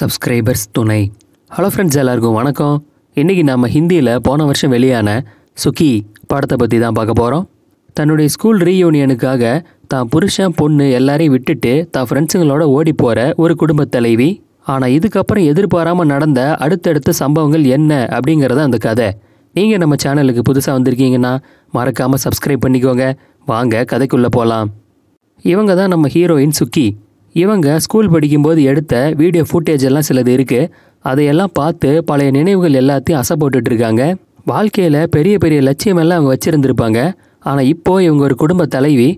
subscribers துணை hello friends எல்லாருக்கும் வணக்கம் இன்றைக்கி நம்ம ஹிந்தியில் போன வருஷம் வெளியான சுக்கி படத்தை பற்றி தான் பார்க்க போகிறோம் தன்னுடைய ஸ்கூல் ரீயூனியனுக்காக தான் புருஷன் பொண்ணு எல்லாரையும் விட்டுட்டு தான் ஃப்ரெண்ட்ஸுங்களோட ஓடி போகிற ஒரு குடும்ப தலைவி ஆனால் இதுக்கப்புறம் எதிர்பாராமல் நடந்த அடுத்தடுத்த சம்பவங்கள் என்ன அப்படிங்கிறத அந்த கதை நீங்கள் நம்ம சேனலுக்கு புதுசாக வந்திருக்கீங்கன்னா மறக்காமல் சப்ஸ்கிரைப் பண்ணிக்கோங்க வாங்க கதைக்குள்ளே போகலாம் இவங்க தான் நம்ம ஹீரோயின் சுக்கி இவங்க ஸ்கூல் படிக்கும்போது எடுத்த வீடியோ ஃபுட்டேஜ் எல்லாம் சிலது இருக்குது அதையெல்லாம் பார்த்து பழைய நினைவுகள் எல்லாத்தையும் இருக்காங்க வாழ்க்கையில் பெரிய பெரிய லட்சியமெல்லாம் அவங்க வச்சுருந்துருப்பாங்க ஆனால் இப்போது இவங்க ஒரு குடும்ப தலைவி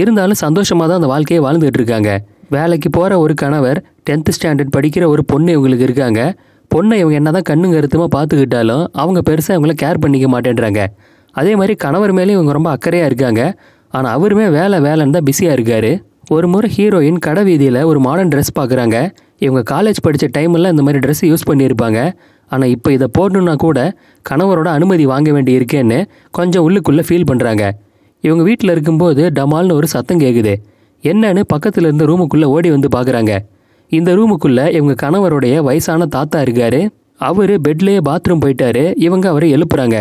இருந்தாலும் சந்தோஷமாக தான் அந்த வாழ்க்கையை வாழ்ந்துகிட்டு இருக்காங்க வேலைக்கு போகிற ஒரு கணவர் டென்த்து ஸ்டாண்டர்ட் படிக்கிற ஒரு பொண்ணு இவங்களுக்கு இருக்காங்க பொண்ணை இவங்க என்ன தான் கண்ணுங்க அருத்தமாக பார்த்துக்கிட்டாலும் அவங்க பெருசாக இவங்கள கேர் பண்ணிக்க மாட்டேன்றாங்க அதே மாதிரி கணவர் மேலேயும் இவங்க ரொம்ப அக்கறையாக இருக்காங்க ஆனால் அவருமே வேலை வேலைன்னு தான் பிஸியாக இருக்கார் ஒரு முறை ஹீரோயின் கடை வீதியில் ஒரு மாடர்ன் ட்ரெஸ் பார்க்குறாங்க இவங்க காலேஜ் படித்த டைமெல்லாம் இந்த மாதிரி ட்ரெஸ் யூஸ் பண்ணியிருப்பாங்க ஆனால் இப்போ இதை போடணுன்னா கூட கணவரோட அனுமதி வாங்க வேண்டி இருக்கேன்னு கொஞ்சம் உள்ளுக்குள்ளே ஃபீல் பண்ணுறாங்க இவங்க வீட்டில் இருக்கும்போது டமால்னு ஒரு சத்தம் கேட்குது என்னன்னு பக்கத்தில் இருந்த ரூமுக்குள்ளே ஓடி வந்து பார்க்குறாங்க இந்த ரூமுக்குள்ளே இவங்க கணவருடைய வயசான தாத்தா இருக்கார் அவர் பெட்லேயே பாத்ரூம் போயிட்டாரு இவங்க அவரை எழுப்புறாங்க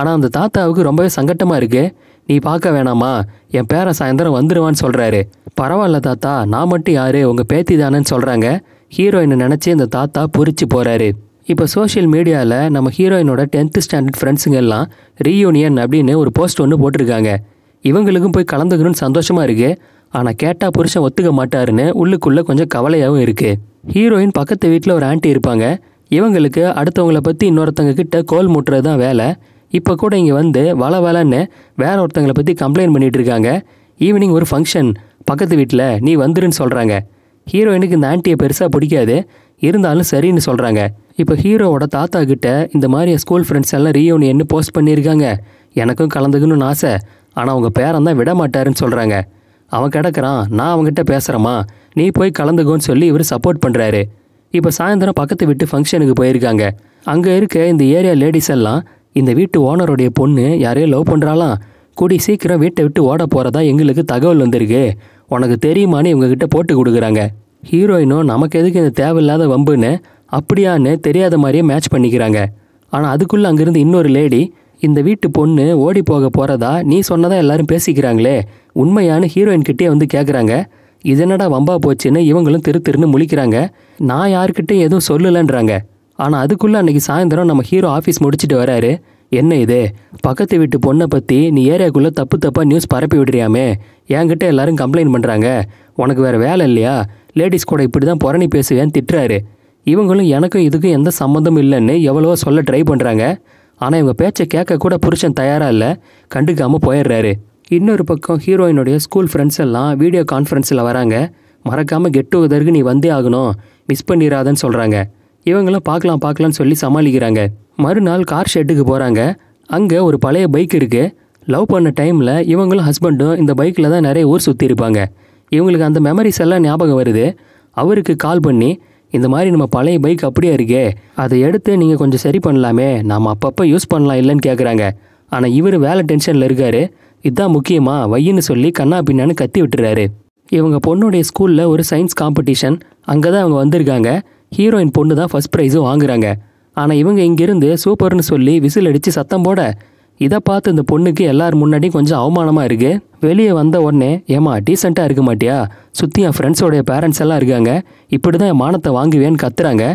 ஆனால் அந்த தாத்தாவுக்கு ரொம்பவே சங்கட்டமாக இருக்குது நீ பார்க்க வேணாமா என் பேர சாயந்தரம் வந்துடுவான்னு சொல்கிறாரு பரவாயில்ல தாத்தா நான் மட்டும் யார் உங்கள் பேத்தி தானேன்னு சொல்கிறாங்க ஹீரோயினை நினச்சி இந்த தாத்தா புரிச்சு போகிறாரு இப்போ சோஷியல் மீடியாவில் நம்ம ஹீரோயினோட டென்த்து ஸ்டாண்டர்ட் ஃப்ரெண்ட்ஸுங்க எல்லாம் ரீயூனியன் அப்படின்னு ஒரு போஸ்ட் ஒன்று போட்டிருக்காங்க இவங்களுக்கும் போய் கலந்துக்கணும்னு சந்தோஷமாக இருக்குது ஆனால் கேட்டால் புருஷன் ஒத்துக்க மாட்டாருன்னு உள்ளுக்குள்ளே கொஞ்சம் கவலையாகவும் இருக்குது ஹீரோயின் பக்கத்து வீட்டில் ஒரு ஆண்டி இருப்பாங்க இவங்களுக்கு அடுத்தவங்கள பற்றி இன்னொருத்தவங்க கிட்ட கோல் மூட்டுறது தான் வேலை இப்போ கூட இங்கே வந்து வள வளன்னு வேற ஒருத்தங்களை பற்றி கம்ப்ளைண்ட் பண்ணிகிட்டு இருக்காங்க ஈவினிங் ஒரு ஃபங்க்ஷன் பக்கத்து வீட்டில் நீ வந்துருன்னு சொல்கிறாங்க ஹீரோயினுக்கு இந்த ஆண்டியை பெருசாக பிடிக்காது இருந்தாலும் சரின்னு சொல்கிறாங்க இப்போ ஹீரோவோட தாத்தா கிட்ட இந்த மாதிரி ஸ்கூல் ஃப்ரெண்ட்ஸ் எல்லாம் ரீயூனியன் போஸ்ட் பண்ணியிருக்காங்க எனக்கும் கலந்துக்கணும்னு ஆசை ஆனால் அவங்க பேரந்தான் தான் விட மாட்டாருன்னு சொல்கிறாங்க அவன் கிடக்கிறான் நான் அவங்ககிட்ட பேசுகிறேம்மா நீ போய் கலந்துக்கோன்னு சொல்லி இவர் சப்போர்ட் பண்ணுறாரு இப்போ சாயந்தரம் பக்கத்து விட்டு ஃபங்க்ஷனுக்கு போயிருக்காங்க அங்கே இருக்க இந்த ஏரியா லேடிஸ் எல்லாம் இந்த வீட்டு ஓனருடைய பொண்ணு யாரையோ லவ் பண்ணுறாலாம் கூடி சீக்கிரம் வீட்டை விட்டு ஓட போகிறதா எங்களுக்கு தகவல் வந்திருக்கு உனக்கு தெரியுமான்னு இவங்கக்கிட்ட போட்டு கொடுக்குறாங்க ஹீரோயினும் நமக்கு எதுக்கு இந்த தேவையில்லாத வம்புன்னு அப்படியான்னு தெரியாத மாதிரியே மேட்ச் பண்ணிக்கிறாங்க ஆனால் அதுக்குள்ளே அங்கேருந்து இன்னொரு லேடி இந்த வீட்டு பொண்ணு ஓடி போக போகிறதா நீ சொன்னதாக எல்லாரும் பேசிக்கிறாங்களே உண்மையானு கிட்டே வந்து கேட்குறாங்க இதனடா வம்பா போச்சுன்னு இவங்களும் திரு திருன்னு முழிக்கிறாங்க நான் யார்கிட்டையும் எதுவும் சொல்லலைன்றாங்க ஆனால் அதுக்குள்ளே அன்றைக்கி சாயந்தரம் நம்ம ஹீரோ ஆஃபீஸ் முடிச்சுட்டு வராரு என்ன இது பக்கத்து வீட்டு பொண்ணை பற்றி நீ ஏரியாக்குள்ளே தப்பு தப்பாக நியூஸ் பரப்பி விடுறியாமே என்கிட்ட எல்லாரும் கம்ப்ளைண்ட் பண்ணுறாங்க உனக்கு வேறு வேலை இல்லையா லேடிஸ் கூட இப்படி தான் புறணி பேசுவேன் திட்டுறாரு இவங்களும் எனக்கும் இதுக்கும் எந்த சம்மந்தமும் இல்லைன்னு எவ்வளவோ சொல்ல ட்ரை பண்ணுறாங்க ஆனால் இவங்க பேச்சை கேட்க கூட புருஷன் தயாராக இல்லை கண்டுக்காமல் போயிடுறாரு இன்னொரு பக்கம் ஹீரோயினுடைய ஸ்கூல் ஃப்ரெண்ட்ஸ் எல்லாம் வீடியோ கான்ஃபரன்ஸில் வராங்க மறக்காமல் கெட் டுகெதருக்கு நீ வந்தே ஆகணும் மிஸ் பண்ணிடாதன்னு சொல்கிறாங்க இவங்களாம் பார்க்கலாம் பார்க்கலான்னு சொல்லி சமாளிக்கிறாங்க மறுநாள் கார் ஷெட்டுக்கு போகிறாங்க அங்கே ஒரு பழைய பைக் இருக்குது லவ் பண்ண டைமில் இவங்களும் ஹஸ்பண்டும் இந்த பைக்கில் தான் நிறைய ஊர் சுற்றி இருப்பாங்க இவங்களுக்கு அந்த மெமரிஸ் எல்லாம் ஞாபகம் வருது அவருக்கு கால் பண்ணி இந்த மாதிரி நம்ம பழைய பைக் அப்படியே இருக்கே அதை எடுத்து நீங்கள் கொஞ்சம் சரி பண்ணலாமே நாம் அப்பப்போ யூஸ் பண்ணலாம் இல்லைன்னு கேட்குறாங்க ஆனால் இவர் வேலை டென்ஷனில் இருக்கார் இதுதான் முக்கியமாக வையின்னு சொல்லி கண்ணா பின்னான்னு கத்தி விட்டுறாரு இவங்க பொண்ணுடைய ஸ்கூலில் ஒரு சயின்ஸ் காம்படிஷன் அங்கே தான் அவங்க வந்திருக்காங்க ஹீரோயின் பொண்ணு தான் ஃபஸ்ட் ப்ரைஸும் வாங்குறாங்க ஆனால் இவங்க இங்கேருந்து சூப்பர்னு சொல்லி விசில் அடித்து சத்தம் போட இதை பார்த்து இந்த பொண்ணுக்கு எல்லார் முன்னாடியும் கொஞ்சம் அவமானமாக இருக்குது வெளியே வந்த உடனே ஏமா டீசெண்டாக இருக்க மாட்டியா சுற்றி என் ஃப்ரெண்ட்ஸோடைய பேரண்ட்ஸ் எல்லாம் இருக்காங்க இப்படி தான் என் மானத்தை வாங்குவேன்னு கத்துறாங்க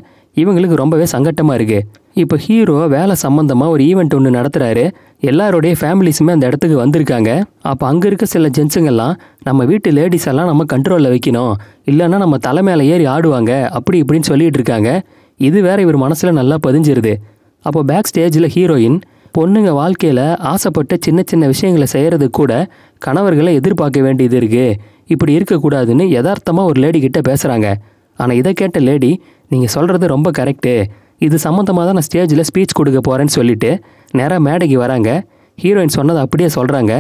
இவங்களுக்கு ரொம்பவே சங்கட்டமாக இருக்குது இப்போ ஹீரோ வேலை சம்மந்தமாக ஒரு ஈவெண்ட் ஒன்று நடத்துகிறாரு எல்லாருடைய ஃபேமிலிஸுமே அந்த இடத்துக்கு வந்திருக்காங்க அப்போ அங்கே இருக்க சில ஜென்ஸுங்கெல்லாம் நம்ம வீட்டு லேடிஸ் எல்லாம் நம்ம கண்ட்ரோலில் வைக்கணும் இல்லைன்னா நம்ம தலை மேலே ஏறி ஆடுவாங்க அப்படி இப்படின்னு சொல்லிட்டு இருக்காங்க இது வேற இவர் மனசில் நல்லா பதிஞ்சிருது அப்போ பேக் ஸ்டேஜில் ஹீரோயின் பொண்ணுங்க வாழ்க்கையில் ஆசைப்பட்ட சின்ன சின்ன விஷயங்களை செய்கிறது கூட கணவர்களை எதிர்பார்க்க வேண்டியது இருக்குது இப்படி இருக்கக்கூடாதுன்னு யதார்த்தமாக ஒரு லேடி கிட்டே பேசுகிறாங்க ஆனால் இதை கேட்ட லேடி நீங்கள் சொல்கிறது ரொம்ப கரெக்டு இது சம்மந்தமாக தான் நான் ஸ்டேஜில் ஸ்பீச் கொடுக்க போகிறேன்னு சொல்லிவிட்டு நேராக மேடைக்கு வராங்க ஹீரோயின் சொன்னதை அப்படியே சொல்கிறாங்க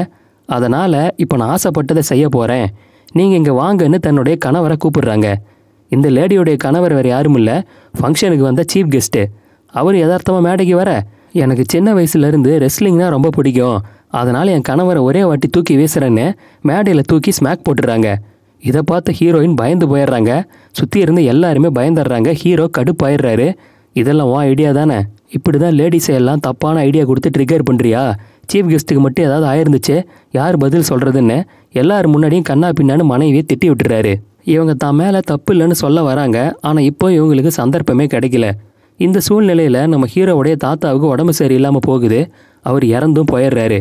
அதனால் இப்போ நான் ஆசைப்பட்டதை செய்ய போகிறேன் நீங்கள் இங்கே வாங்கன்னு தன்னுடைய கணவரை கூப்பிடுறாங்க இந்த லேடியோடைய கணவர் வேறு யாரும் இல்லை ஃபங்க்ஷனுக்கு வந்த சீஃப் கெஸ்ட்டு அவர் யதார்த்தமாக மேடைக்கு வர எனக்கு சின்ன வயசுலேருந்து ரெஸ்லிங்னால் ரொம்ப பிடிக்கும் அதனால் என் கணவரை ஒரே வாட்டி தூக்கி வீசுகிறேன்னு மேடையில் தூக்கி ஸ்மாக் போட்டுடுறாங்க இதை பார்த்து ஹீரோயின் பயந்து போயிடுறாங்க சுற்றி இருந்து எல்லாருமே பயந்துடுறாங்க ஹீரோ கடுப்பாயிடுறாரு இதெல்லாம் உன் ஐடியா தானே இப்படி தான் லேடிஸை எல்லாம் தப்பான ஐடியா கொடுத்து ட்ரிகர் பண்ணுறியா சீஃப் கெஸ்ட்டுக்கு மட்டும் ஏதாவது ஆயிருந்துச்சு யார் பதில் சொல்கிறதுன்னு எல்லார் முன்னாடியும் கண்ணா பின்னான்னு மனைவியை திட்டி விட்டுறாரு இவங்க தான் மேலே தப்பு இல்லைன்னு சொல்ல வராங்க ஆனால் இப்போ இவங்களுக்கு சந்தர்ப்பமே கிடைக்கல இந்த சூழ்நிலையில் நம்ம ஹீரோவுடைய தாத்தாவுக்கு உடம்பு சரியில்லாமல் போகுது அவர் இறந்தும் போயிடுறாரு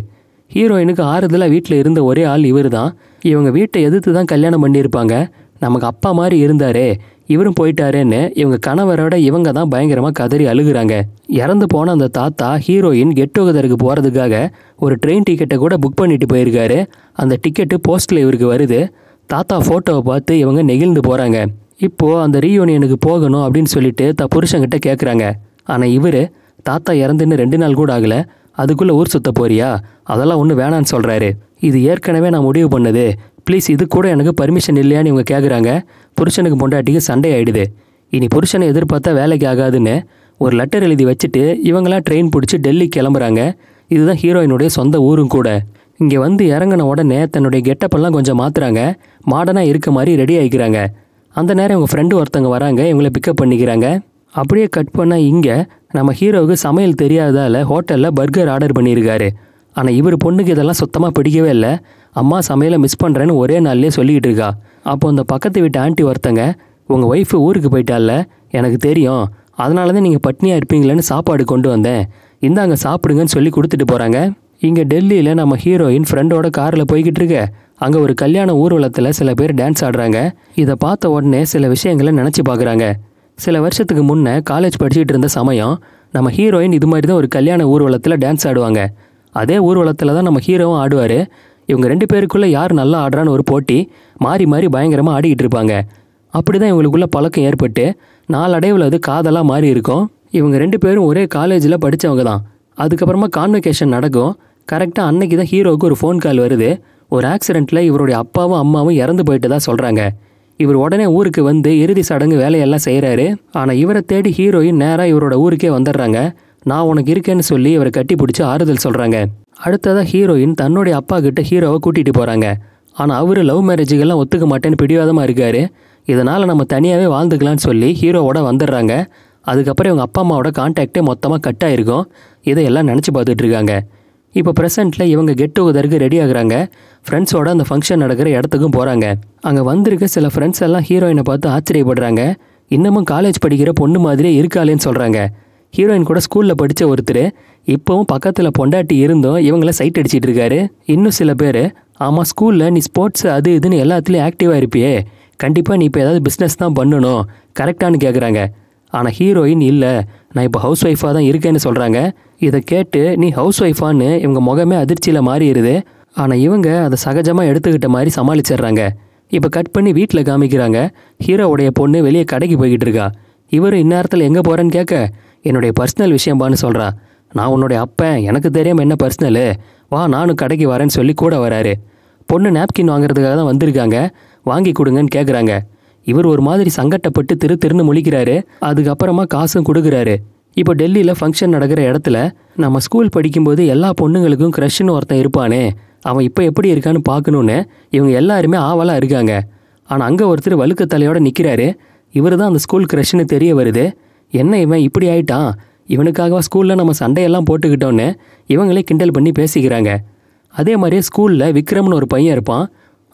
ஹீரோயினுக்கு ஆறுதலாக வீட்டில் இருந்த ஒரே ஆள் இவர் தான் இவங்க வீட்டை எதிர்த்து தான் கல்யாணம் பண்ணியிருப்பாங்க நமக்கு அப்பா மாதிரி இருந்தாரே இவரும் போயிட்டாருன்னு இவங்க கணவரோட இவங்க தான் பயங்கரமாக கதறி அழுகுறாங்க இறந்து போன அந்த தாத்தா ஹீரோயின் கெட் போகிறதுக்காக ஒரு ட்ரெயின் டிக்கெட்டை கூட புக் பண்ணிட்டு போயிருக்காரு அந்த டிக்கெட்டு போஸ்ட்டில் இவருக்கு வருது தாத்தா ஃபோட்டோவை பார்த்து இவங்க நெகிழ்ந்து போகிறாங்க இப்போது அந்த ரீயூனியனுக்கு போகணும் அப்படின்னு சொல்லிட்டு த புருஷங்கிட்ட கேட்குறாங்க ஆனால் இவர் தாத்தா இறந்துன்னு ரெண்டு நாள் கூட ஆகலை அதுக்குள்ளே ஊர் சுத்த போறியா அதெல்லாம் ஒன்றும் வேணான்னு சொல்கிறாரு இது ஏற்கனவே நான் முடிவு பண்ணது ப்ளீஸ் இது கூட எனக்கு பர்மிஷன் இல்லையான்னு இவங்க கேட்குறாங்க புருஷனுக்கு பொண்டாட்டிக்கு சண்டை ஆகிடுது இனி புருஷனை எதிர்பார்த்தா வேலைக்கு ஆகாதுன்னு ஒரு லெட்டர் எழுதி வச்சுட்டு இவங்களாம் ட்ரெயின் பிடிச்சி டெல்லி கிளம்புறாங்க இதுதான் ஹீரோயினுடைய சொந்த ஊரும் கூட இங்கே வந்து இறங்கின உடனே தன்னுடைய கெட்டப்பெல்லாம் கொஞ்சம் மாற்றுறாங்க மாடனாக இருக்க மாதிரி ரெடி ஆகிக்கிறாங்க அந்த நேரம் இவங்க ஃப்ரெண்டு ஒருத்தவங்க வராங்க இவங்களை பிக்கப் பண்ணிக்கிறாங்க அப்படியே கட் பண்ணால் இங்கே நம்ம ஹீரோவுக்கு சமையல் தெரியாததால் ஹோட்டலில் பர்கர் ஆர்டர் பண்ணியிருக்காரு ஆனால் இவர் பொண்ணுக்கு இதெல்லாம் சுத்தமாக பிடிக்கவே இல்லை அம்மா சமையலை மிஸ் பண்ணுறேன்னு ஒரே நாள்லேயே சொல்லிக்கிட்டு இருக்கா அப்போ அந்த பக்கத்து வீட்டு ஆண்டி ஒருத்தங்க உங்கள் ஒய்ஃபு ஊருக்கு போயிட்டால எனக்கு தெரியும் அதனால தான் நீங்கள் பட்னியாக இருப்பீங்களேன்னு சாப்பாடு கொண்டு வந்தேன் இந்தாங்க சாப்பிடுங்கன்னு சொல்லி கொடுத்துட்டு போகிறாங்க இங்கே டெல்லியில் நம்ம ஹீரோயின் ஃப்ரெண்டோட காரில் போய்கிட்டு இருக்க அங்கே ஒரு கல்யாண ஊர்வலத்தில் சில பேர் டான்ஸ் ஆடுறாங்க இதை பார்த்த உடனே சில விஷயங்களை நினச்சி பார்க்குறாங்க சில வருஷத்துக்கு முன்னே காலேஜ் படிச்சுட்டு இருந்த சமயம் நம்ம ஹீரோயின் இது மாதிரி தான் ஒரு கல்யாண ஊர்வலத்தில் டான்ஸ் ஆடுவாங்க அதே ஊர்வலத்தில் தான் நம்ம ஹீரோவும் ஆடுவார் இவங்க ரெண்டு பேருக்குள்ளே யார் நல்லா ஆடுறான்னு ஒரு போட்டி மாறி மாறி பயங்கரமாக ஆடிக்கிட்டு இருப்பாங்க அப்படி தான் இவங்களுக்குள்ள பழக்கம் ஏற்பட்டு நாளடைவில் அது காதலாக மாறி இருக்கும் இவங்க ரெண்டு பேரும் ஒரே காலேஜில் படித்தவங்க தான் அதுக்கப்புறமா கான்வெகேஷன் நடக்கும் கரெக்டாக அன்னைக்கு தான் ஹீரோவுக்கு ஒரு ஃபோன் கால் வருது ஒரு ஆக்சிடெண்ட்டில் இவருடைய அப்பாவும் அம்மாவும் இறந்து போயிட்டு தான் சொல்கிறாங்க இவர் உடனே ஊருக்கு வந்து இறுதி சடங்கு வேலையெல்லாம் செய்கிறாரு ஆனால் இவரை தேடி ஹீரோயின் நேராக இவரோட ஊருக்கே வந்துடுறாங்க நான் உனக்கு இருக்கேன்னு சொல்லி இவரை கட்டி பிடிச்சி ஆறுதல் சொல்கிறாங்க அடுத்ததாக ஹீரோயின் தன்னுடைய அப்பா கிட்ட ஹீரோவை கூட்டிகிட்டு போகிறாங்க ஆனால் அவர் லவ் மேரேஜுக்கெல்லாம் ஒத்துக்க மாட்டேன்னு பிடிவாதமாக இருக்கார் இதனால் நம்ம தனியாகவே வாழ்ந்துக்கலான்னு சொல்லி ஹீரோவோட வந்துடுறாங்க அதுக்கப்புறம் இவங்க அப்பா அம்மாவோட கான்டாக்டே மொத்தமாக கட் ஆகிருக்கும் இதையெல்லாம் நினச்சி பார்த்துட்ருக்காங்க இப்போ ப்ரெசென்ட்டில் இவங்க கெட் டுகெதருக்கு ரெடி ஆகுறாங்க ஃப்ரெண்ட்ஸோட அந்த ஃபங்க்ஷன் நடக்கிற இடத்துக்கும் போகிறாங்க அங்கே வந்திருக்க சில ஃப்ரெண்ட்ஸ் எல்லாம் ஹீரோயினை பார்த்து ஆச்சரியப்படுறாங்க இன்னமும் காலேஜ் படிக்கிற பொண்ணு மாதிரியே இருக்காளேன்னு சொல்கிறாங்க ஹீரோயின் கூட ஸ்கூலில் படித்த ஒருத்தர் இப்போவும் பக்கத்தில் பொண்டாட்டி இருந்தும் இவங்கள சைட் அடிச்சிட்டு இருக்காரு இன்னும் சில பேர் ஆமாம் ஸ்கூலில் நீ ஸ்போர்ட்ஸ் அது இதுன்னு எல்லாத்துலேயும் ஆக்டிவாக இருப்பியே கண்டிப்பாக நீ இப்போ ஏதாவது பிஸ்னஸ் தான் பண்ணணும் கரெக்டானு கேட்குறாங்க ஆனால் ஹீரோயின் இல்லை நான் இப்போ ஹவுஸ் ஒய்ஃபாக தான் இருக்கேன்னு சொல்கிறாங்க இதை கேட்டு நீ ஹவுஸ் ஒய்ஃபான்னு இவங்க முகமே அதிர்ச்சியில் மாறிடுது ஆனால் இவங்க அதை சகஜமாக எடுத்துக்கிட்ட மாதிரி சமாளிச்சிடுறாங்க இப்போ கட் பண்ணி வீட்டில் காமிக்கிறாங்க ஹீரோவுடைய பொண்ணு வெளியே கடைக்கு போய்கிட்டு இருக்கா இவர் இந்நேரத்தில் எங்கே போகிறேன்னு கேட்க என்னுடைய பர்சனல் விஷயம்பான்னு சொல்கிறா நான் உன்னுடைய அப்பன் எனக்கு தெரியாமல் என்ன பர்சனலு வா நானும் கடைக்கு வரேன்னு சொல்லி கூட வராரு பொண்ணு நாப்கின் வாங்குறதுக்காக தான் வந்திருக்காங்க வாங்கி கொடுங்கன்னு கேட்குறாங்க இவர் ஒரு மாதிரி சங்கட்டப்பட்டு திரு திருன்னு முழிக்கிறாரு அதுக்கப்புறமா காசும் கொடுக்குறாரு இப்போ டெல்லியில் ஃபங்க்ஷன் நடக்கிற இடத்துல நம்ம ஸ்கூல் படிக்கும்போது எல்லா பொண்ணுங்களுக்கும் க்ரஷ்னு ஒருத்தன் இருப்பானே அவன் இப்போ எப்படி இருக்கான்னு பார்க்கணுன்னு இவங்க எல்லாருமே ஆவலாக இருக்காங்க ஆனால் அங்கே ஒருத்தர் வழுக்க தலையோடு நிற்கிறாரு இவர் தான் அந்த ஸ்கூல் க்ரஷ்னு தெரிய வருது என்ன இவன் இப்படி ஆயிட்டான் இவனுக்காக ஸ்கூலில் நம்ம சண்டையெல்லாம் போட்டுக்கிட்டோன்னு இவங்களே கிண்டல் பண்ணி பேசிக்கிறாங்க அதே மாதிரியே ஸ்கூலில் விக்ரம்னு ஒரு பையன் இருப்பான்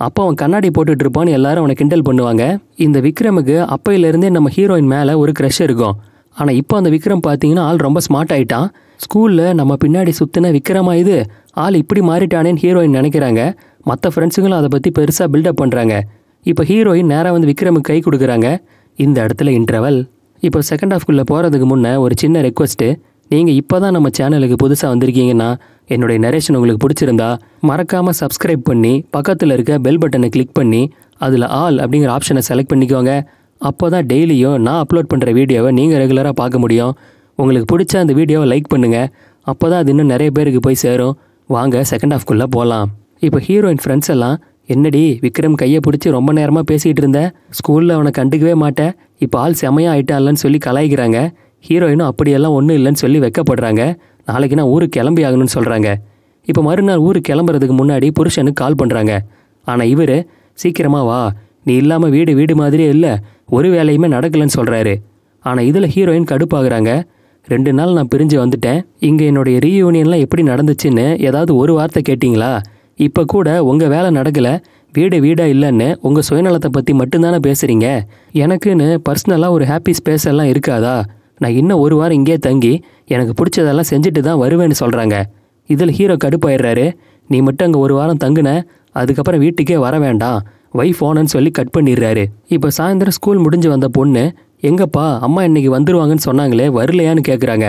அப்போ அவன் கண்ணாடி போட்டுட்டு இருப்பான்னு எல்லாரும் அவனை கிண்டல் பண்ணுவாங்க இந்த விக்ரமுக்கு அப்பையிலேருந்தே நம்ம ஹீரோயின் மேலே ஒரு க்ரெஷ் இருக்கும் ஆனால் இப்போ அந்த விக்ரம் பார்த்தீங்கன்னா ஆள் ரொம்ப ஸ்மார்ட் ஆகிட்டான் ஸ்கூலில் நம்ம பின்னாடி சுற்றின விக்ரமா இது ஆள் இப்படி மாறிட்டானேன்னு ஹீரோயின் நினைக்கிறாங்க மற்ற ஃப்ரெண்ட்ஸுங்களும் அதை பற்றி பெருசாக பில்டப் பண்ணுறாங்க இப்போ ஹீரோயின் நேராக வந்து விக்ரமுக்கு கை கொடுக்குறாங்க இந்த இடத்துல இன்ட்ரவல் இப்போ செகண்ட் ஹாஃப்குள்ளே போகிறதுக்கு முன்னே ஒரு சின்ன ரெக்வஸ்ட்டு நீங்கள் இப்போ தான் நம்ம சேனலுக்கு புதுசாக வந்திருக்கீங்கன்னா என்னுடைய நரேஷன் உங்களுக்கு பிடிச்சிருந்தா மறக்காமல் சப்ஸ்கிரைப் பண்ணி பக்கத்தில் இருக்க பெல் பட்டனை கிளிக் பண்ணி அதில் ஆல் அப்படிங்கிற ஆப்ஷனை செலக்ட் பண்ணிக்கோங்க அப்போ தான் டெய்லியும் நான் அப்லோட் பண்ணுற வீடியோவை நீங்கள் ரெகுலராக பார்க்க முடியும் உங்களுக்கு பிடிச்ச அந்த வீடியோவை லைக் பண்ணுங்கள் அப்போ தான் அது இன்னும் நிறைய பேருக்கு போய் சேரும் வாங்க செகண்ட் ஹாஃப்குள்ளே போகலாம் இப்போ ஹீரோயின் ஃப்ரெண்ட்ஸ் எல்லாம் என்னடி விக்ரம் கையை பிடிச்சி ரொம்ப நேரமாக பேசிகிட்டு இருந்த ஸ்கூலில் அவனை கண்டுக்கவே மாட்டேன் இப்போ ஆள் செமையாக ஆயிட்டான்லன்னு சொல்லி கலாய்க்கிறாங்க ஹீரோயினும் அப்படியெல்லாம் ஒன்றும் இல்லைன்னு சொல்லி வைக்கப்படுறாங்க நாளைக்கு நான் ஊருக்கு கிளம்பி ஆகணும்னு சொல்கிறாங்க இப்போ மறுநாள் ஊருக்கு கிளம்புறதுக்கு முன்னாடி புருஷனுக்கு கால் பண்ணுறாங்க ஆனால் இவர் சீக்கிரமாக வா நீ இல்லாமல் வீடு வீடு மாதிரியே இல்லை ஒரு வேலையுமே நடக்கலைன்னு சொல்கிறாரு ஆனால் இதில் ஹீரோயின் கடுப்பாகிறாங்க ரெண்டு நாள் நான் பிரிஞ்சு வந்துட்டேன் இங்கே என்னுடைய ரீயூனியன்லாம் எப்படி நடந்துச்சுன்னு ஏதாவது ஒரு வார்த்தை கேட்டிங்களா இப்போ கூட உங்கள் வேலை நடக்கலை வீடு வீடாக இல்லைன்னு உங்கள் சுயநலத்தை பற்றி மட்டும்தானே பேசுகிறீங்க எனக்குன்னு பர்சனலாக ஒரு ஹாப்பி ஸ்பேஸ் எல்லாம் இருக்காதா நான் இன்னும் ஒரு வாரம் இங்கே தங்கி எனக்கு பிடிச்சதெல்லாம் செஞ்சுட்டு தான் வருவேன்னு சொல்கிறாங்க இதில் ஹீரோ கடுப்பாயிடுறாரு நீ மட்டும் அங்கே ஒரு வாரம் தங்குன அதுக்கப்புறம் வீட்டுக்கே வர வேண்டாம் ஒய்ஃப் ஓனன்னு சொல்லி கட் பண்ணிடுறாரு இப்போ சாயந்தரம் ஸ்கூல் முடிஞ்சு வந்த பொண்ணு எங்கப்பா அம்மா இன்னைக்கு வந்துருவாங்கன்னு சொன்னாங்களே வரலையான்னு கேட்குறாங்க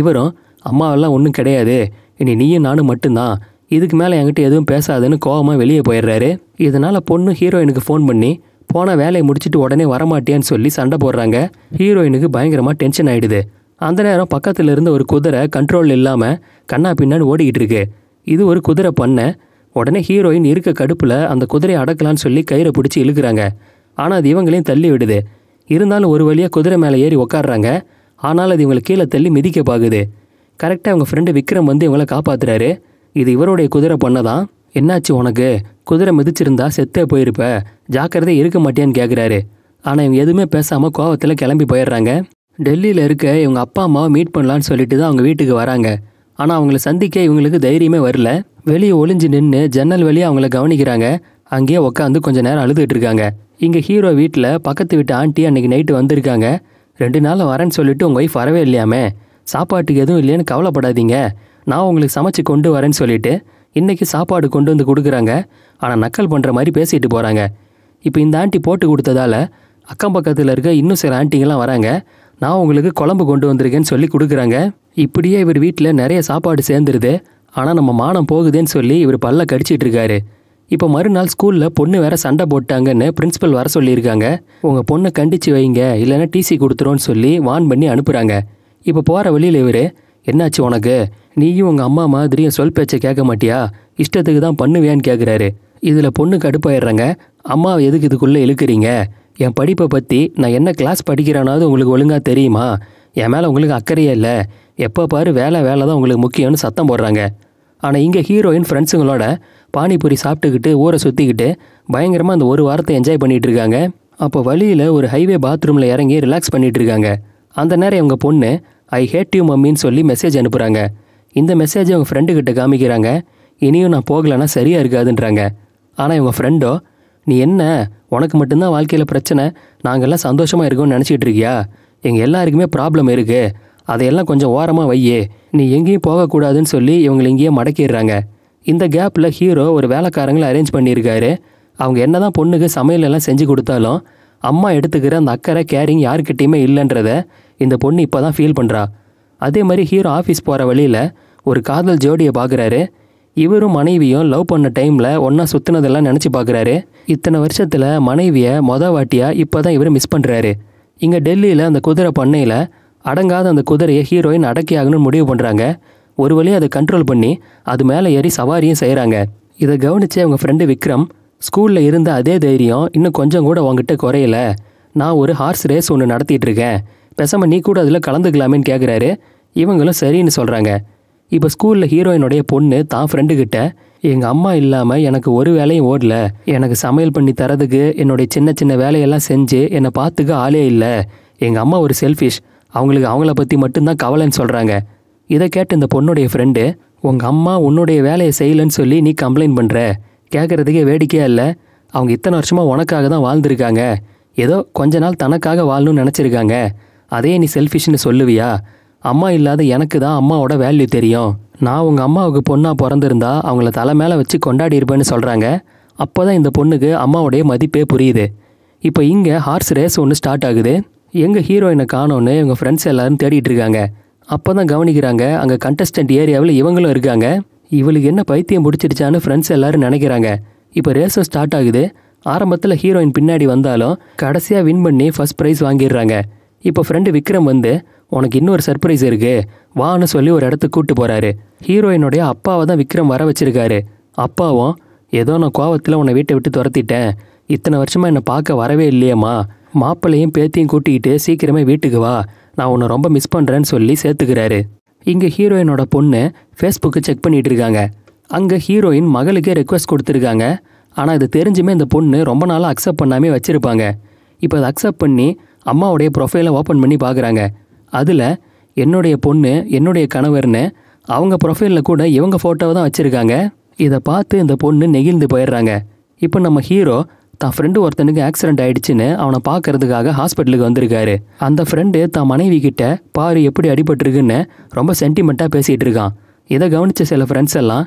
இவரும் அம்மாவெல்லாம் ஒன்றும் கிடையாது இனி நீயும் நானும் மட்டும்தான் இதுக்கு மேலே என்கிட்ட எதுவும் பேசாதுன்னு கோபமாக வெளியே போயிடுறாரு இதனால் பொண்ணு ஹீரோயினுக்கு ஃபோன் பண்ணி போன வேலையை முடிச்சுட்டு உடனே வரமாட்டேன்னு சொல்லி சண்டை போடுறாங்க ஹீரோயினுக்கு பயங்கரமாக டென்ஷன் ஆகிடுது அந்த நேரம் பக்கத்தில் இருந்த ஒரு குதிரை கண்ட்ரோல் இல்லாமல் கண்ணா பின்னான்னு ஓடிக்கிட்டு இருக்கு இது ஒரு குதிரை பண்ண உடனே ஹீரோயின் இருக்க கடுப்பில் அந்த குதிரையை அடக்கலான்னு சொல்லி கயிறை பிடிச்சி இழுக்கிறாங்க ஆனால் அது இவங்களையும் தள்ளி விடுது இருந்தாலும் ஒரு வழியாக குதிரை மேலே ஏறி உக்காடுறாங்க ஆனால் அது இவங்களை கீழே தள்ளி மிதிக்க பார்க்குது கரெக்டாக அவங்க ஃப்ரெண்டு விக்ரம் வந்து இவங்களை காப்பாற்றுறாரு இது இவருடைய குதிரை பண்ணதான் என்னாச்சு உனக்கு குதிரை மிதிச்சிருந்தா செத்தே போயிருப்ப ஜாக்கிரதை இருக்க மாட்டேன்னு கேட்குறாரு ஆனால் இவங்க எதுவுமே பேசாமல் கோவத்தில் கிளம்பி போயிடுறாங்க டெல்லியில் இருக்க இவங்க அப்பா அம்மாவை மீட் பண்ணலான்னு சொல்லிட்டு தான் அவங்க வீட்டுக்கு வராங்க ஆனால் அவங்கள சந்திக்க இவங்களுக்கு தைரியமே வரல வெளியே ஒளிஞ்சு நின்று ஜன்னல் வழியாக அவங்கள கவனிக்கிறாங்க அங்கேயே உட்காந்து கொஞ்சம் நேரம் அழுதுகிட்டு இருக்காங்க இங்கே ஹீரோ வீட்டில் பக்கத்து வீட்டு ஆண்டி அன்றைக்கி நைட்டு வந்திருக்காங்க ரெண்டு நாள் வரேன்னு சொல்லிட்டு உங்கள் ஒய்ஃப் வரவே இல்லையாமே சாப்பாட்டுக்கு எதுவும் இல்லைன்னு கவலைப்படாதீங்க நான் உங்களுக்கு சமைச்சு கொண்டு வரேன்னு சொல்லிட்டு இன்றைக்கி சாப்பாடு கொண்டு வந்து கொடுக்குறாங்க ஆனால் நக்கல் பண்ணுற மாதிரி பேசிட்டு போகிறாங்க இப்போ இந்த ஆண்டி போட்டு கொடுத்ததால அக்கம் பக்கத்தில் இருக்க இன்னும் சில ஆண்டிங்கெல்லாம் வராங்க நான் உங்களுக்கு குழம்பு கொண்டு வந்திருக்கேன்னு சொல்லி கொடுக்குறாங்க இப்படியே இவர் வீட்டில் நிறைய சாப்பாடு சேர்ந்துருது ஆனால் நம்ம மானம் போகுதுன்னு சொல்லி இவர் பல்ல கடிச்சிட்டு இருக்காரு இப்போ மறுநாள் ஸ்கூலில் பொண்ணு வேற சண்டை போட்டாங்கன்னு பிரின்ஸிபல் வர சொல்லியிருக்காங்க உங்கள் பொண்ணை கண்டித்து வைங்க இல்லைன்னா டிசி கொடுத்துருன்னு சொல்லி வான் பண்ணி அனுப்புகிறாங்க இப்போ போகிற வழியில் இவர் என்னாச்சு உனக்கு நீயும் உங்கள் அம்மா மாதிரியும் சொல் பேச்சை கேட்க மாட்டியா இஷ்டத்துக்கு தான் பண்ணுவேன்னு கேட்குறாரு இதில் பொண்ணு கடுப்பாயிடுறாங்க அம்மாவை எதுக்கு இதுக்குள்ளே இழுக்கிறீங்க என் படிப்பை பற்றி நான் என்ன கிளாஸ் படிக்கிறேனாவது உங்களுக்கு ஒழுங்காக தெரியுமா என் மேலே உங்களுக்கு அக்கறையே இல்லை எப்போ பாரு வேலை வேலை தான் உங்களுக்கு முக்கியம்னு சத்தம் போடுறாங்க ஆனால் இங்கே ஹீரோயின் ஃப்ரெண்ட்ஸுங்களோட பானிபூரி சாப்பிட்டுக்கிட்டு ஊரை சுற்றிக்கிட்டு பயங்கரமாக அந்த ஒரு வாரத்தை என்ஜாய் பண்ணிகிட்டு இருக்காங்க அப்போ வழியில் ஒரு ஹைவே பாத்ரூமில் இறங்கி ரிலாக்ஸ் பண்ணிகிட்டு இருக்காங்க அந்த நேரம் இவங்க பொண்ணு ஐ ஹேட் யூ மம்மின்னு சொல்லி மெசேஜ் அனுப்புகிறாங்க இந்த மெசேஜை அவங்க ஃப்ரெண்டுக்கிட்ட காமிக்கிறாங்க இனியும் நான் போகலைன்னா சரியாக இருக்காதுன்றாங்க ஆனால் இவங்க ஃப்ரெண்டோ நீ என்ன உனக்கு மட்டும்தான் வாழ்க்கையில் பிரச்சனை நாங்கள்லாம் சந்தோஷமாக இருக்கோம்னு நினச்சிக்கிட்டு இருக்கியா எங்கள் எல்லாருக்குமே ப்ராப்ளம் இருக்குது அதையெல்லாம் கொஞ்சம் ஓரமாக வையே நீ எங்கேயும் போகக்கூடாதுன்னு சொல்லி இவங்களை இங்கேயே மடக்கிடுறாங்க இந்த கேப்பில் ஹீரோ ஒரு வேலைக்காரங்களை அரேஞ்ச் பண்ணியிருக்காரு அவங்க என்ன தான் பொண்ணுக்கு சமையலெல்லாம் செஞ்சு கொடுத்தாலும் அம்மா எடுத்துக்கிற அந்த அக்கறை கேரிங் யாருக்கிட்டேயுமே இல்லைன்றத இந்த பொண்ணு இப்போ தான் ஃபீல் பண்ணுறா அதே மாதிரி ஹீரோ ஆஃபீஸ் போகிற வழியில் ஒரு காதல் ஜோடியை பார்க்குறாரு இவரும் மனைவியும் லவ் பண்ண டைமில் ஒன்றா சுற்றுனதெல்லாம் நினச்சி பார்க்குறாரு இத்தனை வருஷத்தில் மனைவியை மொத வாட்டியாக இப்போ தான் இவர் மிஸ் பண்ணுறாரு இங்கே டெல்லியில் அந்த குதிரை பண்ணையில் அடங்காத அந்த குதிரையை ஹீரோயின் அடக்கி ஆகணும்னு முடிவு பண்ணுறாங்க ஒரு வழியை அதை கண்ட்ரோல் பண்ணி அது மேலே ஏறி சவாரியும் செய்கிறாங்க இதை கவனித்து அவங்க ஃப்ரெண்டு விக்ரம் ஸ்கூலில் இருந்த அதே தைரியம் இன்னும் கொஞ்சம் கூட உங்ககிட்ட குறையல நான் ஒரு ஹார்ஸ் ரேஸ் ஒன்று நடத்திட்டு இருக்கேன் பெசாமல் நீ கூட அதில் கலந்துக்கலாமேன்னு கேட்குறாரு இவங்களும் சரின்னு சொல்கிறாங்க இப்போ ஸ்கூலில் ஹீரோயினுடைய பொண்ணு தான் ஃப்ரெண்டுக்கிட்ட எங்கள் அம்மா இல்லாமல் எனக்கு ஒரு வேலையும் ஓடல எனக்கு சமையல் பண்ணி தரதுக்கு என்னுடைய சின்ன சின்ன வேலையெல்லாம் செஞ்சு என்னை பார்த்துக்க ஆளே இல்லை எங்கள் அம்மா ஒரு செல்ஃபிஷ் அவங்களுக்கு அவங்கள பற்றி மட்டும்தான் கவலைன்னு சொல்கிறாங்க இதை கேட்டு இந்த பொண்ணுடைய ஃப்ரெண்டு உங்கள் அம்மா உன்னுடைய வேலையை செய்யலைன்னு சொல்லி நீ கம்ப்ளைண்ட் பண்ணுற கேட்குறதுக்கே வேடிக்கையாக இல்லை அவங்க இத்தனை வருஷமாக உனக்காக தான் வாழ்ந்துருக்காங்க ஏதோ கொஞ்ச நாள் தனக்காக வாழணும்னு நினச்சிருக்காங்க அதே நீ செல்ஃபிஷ்னு சொல்லுவியா அம்மா இல்லாத எனக்கு தான் அம்மாவோட வேல்யூ தெரியும் நான் உங்கள் அம்மாவுக்கு பொண்ணாக பிறந்திருந்தா அவங்கள தலை மேலே வச்சு கொண்டாடி இருப்பேன்னு சொல்கிறாங்க அப்போ தான் இந்த பொண்ணுக்கு அம்மாவுடைய மதிப்பே புரியுது இப்போ இங்கே ஹார்ஸ் ரேஸ் ஒன்று ஸ்டார்ட் ஆகுது எங்கள் ஹீரோயினை காணோன்னு இவங்க ஃப்ரெண்ட்ஸ் எல்லோரும் தேடிட்டு இருக்காங்க அப்போ தான் கவனிக்கிறாங்க அங்கே கண்டஸ்டன்ட் ஏரியாவில் இவங்களும் இருக்காங்க இவளுக்கு என்ன பைத்தியம் பிடிச்சிருச்சான்னு ஃப்ரெண்ட்ஸ் எல்லோரும் நினைக்கிறாங்க இப்போ ரேஸும் ஸ்டார்ட் ஆகுது ஆரம்பத்தில் ஹீரோயின் பின்னாடி வந்தாலும் கடைசியாக வின் பண்ணி ஃபஸ்ட் ப்ரைஸ் வாங்கிடுறாங்க இப்போ ஃப்ரெண்டு விக்ரம் வந்து உனக்கு இன்னொரு சர்ப்ரைஸ் இருக்குது வான்னு சொல்லி ஒரு இடத்துக்கு கூப்பிட்டு போகிறாரு ஹீரோயினுடைய அப்பாவை தான் விக்ரம் வர வச்சுருக்காரு அப்பாவும் ஏதோ நான் கோவத்தில் உன்னை வீட்டை விட்டு துரத்திட்டேன் இத்தனை வருஷமாக என்னை பார்க்க வரவே இல்லையம்மா மாப்பிள்ளையும் பேத்தியும் கூட்டிக்கிட்டு சீக்கிரமே வீட்டுக்கு வா நான் உன்னை ரொம்ப மிஸ் பண்ணுறேன்னு சொல்லி சேர்த்துக்கிறாரு இங்கே ஹீரோயினோட பொண்ணு ஃபேஸ்புக்கு செக் பண்ணிகிட்டு இருக்காங்க அங்கே ஹீரோயின் மகளுக்கே ரெக்வஸ்ட் கொடுத்துருக்காங்க ஆனால் இது தெரிஞ்சுமே இந்த பொண்ணு ரொம்ப நாளாக அக்செப்ட் பண்ணாமே வச்சுருப்பாங்க இப்போ அதை அக்செப்ட் பண்ணி அம்மாவுடைய ப்ரொஃபைலை ஓப்பன் பண்ணி பார்க்குறாங்க அதில் என்னுடைய பொண்ணு என்னுடைய கணவர்னு அவங்க ப்ரொஃபைலில் கூட இவங்க ஃபோட்டோவை தான் வச்சுருக்காங்க இதை பார்த்து இந்த பொண்ணு நெகிழ்ந்து போயிடுறாங்க இப்போ நம்ம ஹீரோ தான் ஃப்ரெண்டு ஒருத்தனுக்கு ஆக்சிடென்ட் ஆயிடுச்சுன்னு அவனை பார்க்கறதுக்காக ஹாஸ்பிட்டலுக்கு வந்திருக்காரு அந்த ஃப்ரெண்டு தான் மனைவி கிட்ட பாரு எப்படி அடிபட்டிருக்குன்னு ரொம்ப சென்டிமெண்ட்டாக பேசிகிட்டு இருக்கான் இதை கவனித்த சில ஃப்ரெண்ட்ஸ் எல்லாம்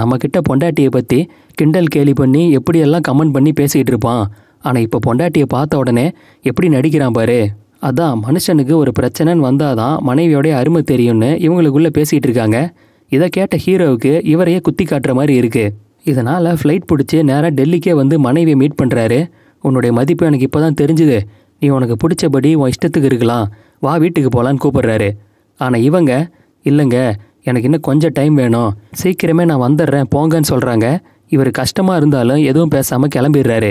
நம்மக்கிட்ட பொண்டாட்டியை பற்றி கிண்டல் கேலி பண்ணி எப்படியெல்லாம் கமெண்ட் பண்ணி பேசிக்கிட்டு இருப்பான் ஆனால் இப்போ பொண்டாட்டியை பார்த்த உடனே எப்படி நடிக்கிறான் பாரு அதான் மனுஷனுக்கு ஒரு பிரச்சனைன்னு வந்தால் தான் மனைவியோடைய அருமை தெரியும்னு இவங்களுக்குள்ளே பேசிகிட்டு இருக்காங்க இதை கேட்ட ஹீரோவுக்கு இவரையே குத்தி காட்டுற மாதிரி இருக்குது இதனால் ஃப்ளைட் பிடிச்சி நேராக டெல்லிக்கே வந்து மனைவியை மீட் பண்ணுறாரு உன்னுடைய மதிப்பு எனக்கு இப்போ தான் தெரிஞ்சுது நீ உனக்கு பிடிச்சபடி உன் இஷ்டத்துக்கு இருக்கலாம் வா வீட்டுக்கு போகலான்னு கூப்பிட்றாரு ஆனால் இவங்க இல்லைங்க எனக்கு இன்னும் கொஞ்சம் டைம் வேணும் சீக்கிரமே நான் வந்துடுறேன் போங்கன்னு சொல்கிறாங்க இவர் கஷ்டமாக இருந்தாலும் எதுவும் பேசாமல் கிளம்பிடுறாரு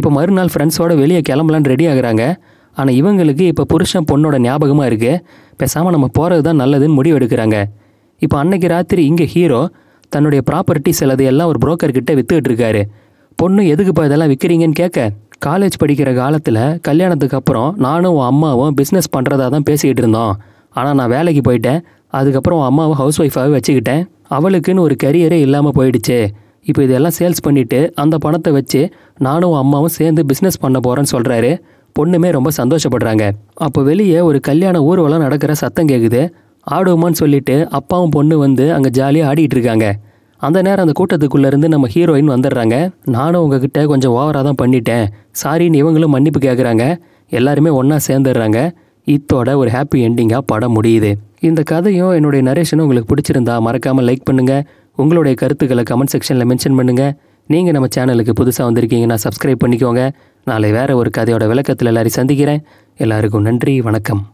இப்போ மறுநாள் ஃப்ரெண்ட்ஸோடு வெளியே கிளம்பலான்னு ரெடி ஆகுறாங்க ஆனால் இவங்களுக்கு இப்போ புருஷன் பொண்ணோட ஞாபகமாக இருக்குது பேசாமல் நம்ம போகிறது தான் நல்லதுன்னு முடிவு எடுக்கிறாங்க இப்போ அன்னைக்கு ராத்திரி இங்கே ஹீரோ தன்னுடைய ப்ராப்பர்ட்டி அல்லது எல்லாம் ஒரு புரோக்கர்கிட்ட விற்றுக்கிட்டு இருக்காரு பொண்ணு எதுக்குப்பா இதெல்லாம் விற்கிறீங்கன்னு கேட்க காலேஜ் படிக்கிற காலத்தில் கல்யாணத்துக்கு அப்புறம் நானும் உன் அம்மாவும் பிஸ்னஸ் பண்ணுறதா தான் பேசிக்கிட்டு இருந்தோம் ஆனால் நான் வேலைக்கு போயிட்டேன் அதுக்கப்புறம் உன் அம்மாவை ஹவுஸ் ஒய்ஃபாகவே வச்சுக்கிட்டேன் அவளுக்குன்னு ஒரு கரியரே இல்லாமல் போயிடுச்சு இப்போ இதெல்லாம் சேல்ஸ் பண்ணிவிட்டு அந்த பணத்தை வச்சு நானும் உன் அம்மாவும் சேர்ந்து பிஸ்னஸ் பண்ண போகிறேன்னு சொல்கிறாரு பொண்ணுமே ரொம்ப சந்தோஷப்படுறாங்க அப்போ வெளியே ஒரு கல்யாண ஊர்வலம் நடக்கிற சத்தம் கேட்குது ஆடுவோமான்னு சொல்லிட்டு அப்பாவும் பொண்ணு வந்து அங்கே ஜாலியாக ஆடிட்டு இருக்காங்க அந்த நேரம் அந்த கூட்டத்துக்குள்ளேருந்து நம்ம ஹீரோயின் வந்துடுறாங்க நானும் உங்ககிட்ட கொஞ்சம் ஓவராக தான் பண்ணிட்டேன் சாரின்னு இவங்களும் மன்னிப்பு கேட்குறாங்க எல்லாருமே ஒன்றா சேர்ந்துடுறாங்க இத்தோட ஒரு ஹாப்பி எண்டிங்காக படம் முடியுது இந்த கதையும் என்னுடைய நரேஷனும் உங்களுக்கு பிடிச்சிருந்தா மறக்காமல் லைக் பண்ணுங்கள் உங்களுடைய கருத்துக்களை கமெண்ட் செக்ஷனில் மென்ஷன் பண்ணுங்கள் நீங்கள் நம்ம சேனலுக்கு புதுசாக வந்திருக்கீங்கன்னா சப்ஸ்கிரைப் பண்ணிக்கோங்க நாளை வேறு ஒரு கதையோட விளக்கத்தில் எல்லாரையும் சந்திக்கிறேன் எல்லாருக்கும் நன்றி வணக்கம்